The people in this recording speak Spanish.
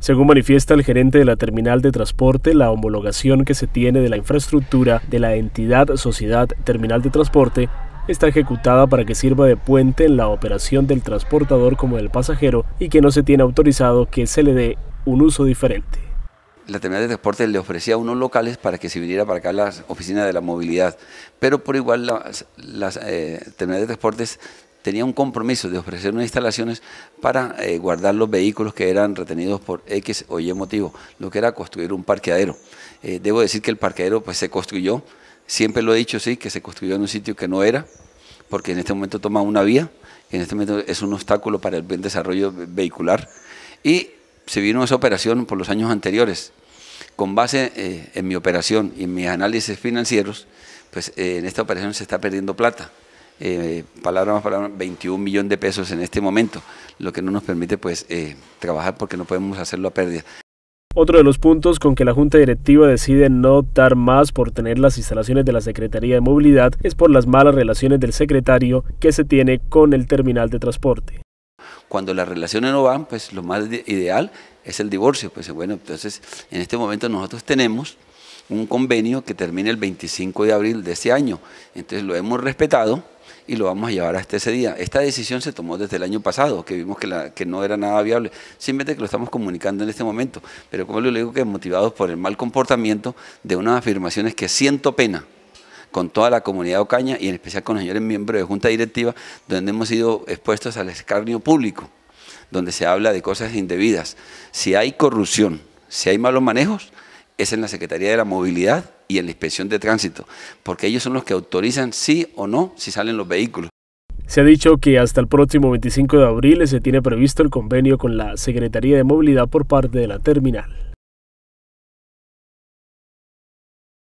Según manifiesta el gerente de la terminal de transporte, la homologación que se tiene de la infraestructura de la entidad Sociedad Terminal de Transporte está ejecutada para que sirva de puente en la operación del transportador como del pasajero y que no se tiene autorizado que se le dé un uso diferente. La terminal de transporte le ofrecía unos locales para que se viniera para acá las oficinas de la movilidad, pero por igual las, las eh, terminales de transportes tenía un compromiso de ofrecer unas instalaciones para eh, guardar los vehículos que eran retenidos por X o Y motivo, lo que era construir un parqueadero. Eh, debo decir que el parqueadero pues, se construyó, siempre lo he dicho, sí, que se construyó en un sitio que no era, porque en este momento toma una vía, en este momento es un obstáculo para el buen desarrollo vehicular, y se vino esa operación por los años anteriores. Con base eh, en mi operación y en mis análisis financieros, pues en esta operación se está perdiendo plata. Eh, palabra más palabra, 21 millones de pesos en este momento, lo que no nos permite pues eh, trabajar porque no podemos hacerlo a pérdida. Otro de los puntos con que la Junta Directiva decide no optar más por tener las instalaciones de la Secretaría de Movilidad es por las malas relaciones del secretario que se tiene con el terminal de transporte. Cuando las relaciones no van, pues lo más ideal es el divorcio. Pues bueno, entonces en este momento nosotros tenemos un convenio que termina el 25 de abril de este año. Entonces lo hemos respetado, y lo vamos a llevar hasta ese día. Esta decisión se tomó desde el año pasado, que vimos que, no era nada viable, simplemente que lo estamos comunicando en este momento, pero como le digo que motivados por el mal comportamiento de unas afirmaciones que siento pena con toda la comunidad ocaña y en especial con los señores miembros de junta directiva, donde hemos sido expuestos al escarnio público, donde se habla de cosas indebidas. Si hay corrupción, si hay malos manejos, es en la Secretaría de la Movilidad y en la inspección de tránsito, porque ellos son los que autorizan sí o no si salen los vehículos. Se ha dicho que hasta el próximo 25 de abril se tiene previsto el convenio con la Secretaría de Movilidad por parte de la terminal.